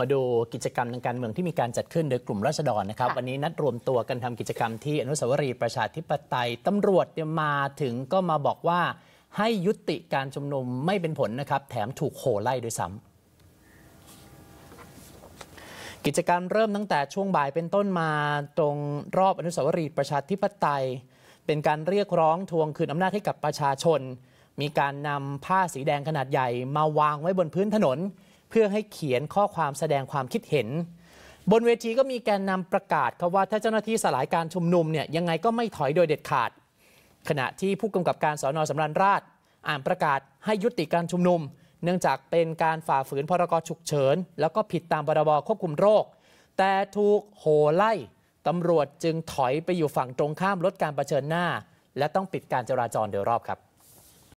มาดูกิจกรรมทางการเมืองที่มีการจัดขึ้นโดยกลุ่มราษฎรนะครับวันนี้นัดรวมตัวกันทำกิจกรรมที่อนุสาวรีย์ประชาธิปไตยตำรวจมาถึงก็มาบอกว่าให้ยุติการชุมนุมไม่เป็นผลนะครับแถมถูกโห่ไล่ด้วยซ้ำ กิจกรรมเริ่มตั้งแต่ช่วงบ่ายเป็นต้นมาตรงรอบอนุสาวรีย์ประชาธิปไตย เป็นการเรียกร้องทวงคืนอำนาจให้กับประชาชน มีการนำผ้าสีแดงขนาดใหญ่ มาวางไว้บนพื้นถนนเพื่อให้เขียนข้อความแสดงความคิดเห็น บนเวทีก็มีแกนนำประกาศครับว่าถ้าเจ้าหน้าที่สลายการชุมนุมเนี่ยยังไงก็ไม่ถอยโดยเด็ดขาด ขณะที่ผู้กำกับการสอนอสำรัญราช อ่านประกาศให้ยุติการชุมนุม เนื่องจากเป็นการฝ่าฝืนพรกฉุกเฉิน แล้วก็ผิดตามบรบควบคุมโรค แต่ถูกโหไล่ตำรวจจึงถอยไปอยู่ฝั่งตรงข้ามลดการประเชิญหน้า และต้องปิดการจราจรโดยรอบครับ